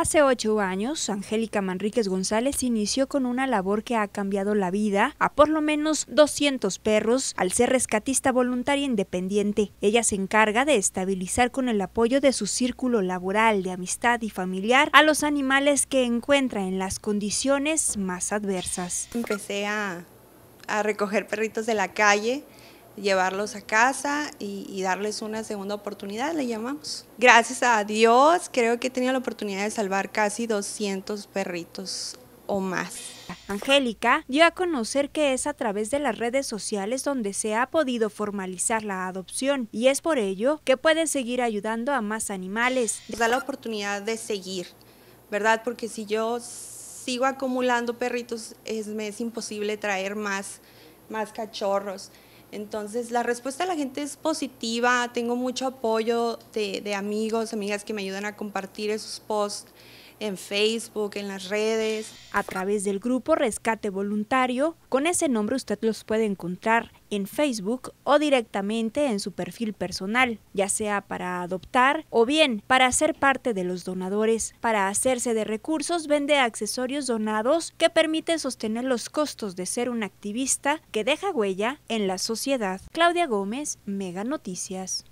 Hace ocho años, Angélica Manríquez González inició con una labor que ha cambiado la vida a por lo menos 200 perros al ser rescatista voluntaria independiente. Ella se encarga de estabilizar con el apoyo de su círculo laboral, de amistad y familiar a los animales que encuentra en las condiciones más adversas. Empecé a, a recoger perritos de la calle llevarlos a casa y, darles una segunda oportunidad, le llamamos. Gracias a Dios, creo que he tenido la oportunidad de salvar casi 200 perritos o más. Angélica dio a conocer que es a través de las redes sociales donde se ha podido formalizar la adopción y es por ello que pueden seguir ayudando a más animales. les da la oportunidad de seguir, ¿verdad? Porque si yo sigo acumulando perritos, es, me es imposible traer más, más cachorros. Entonces, la respuesta de la gente es positiva, tengo mucho apoyo de, de amigos, amigas que me ayudan a compartir esos posts en Facebook, en las redes. A través del grupo Rescate Voluntario, con ese nombre usted los puede encontrar en Facebook o directamente en su perfil personal, ya sea para adoptar o bien para ser parte de los donadores. Para hacerse de recursos vende accesorios donados que permiten sostener los costos de ser un activista que deja huella en la sociedad. Claudia Gómez, Mega Noticias.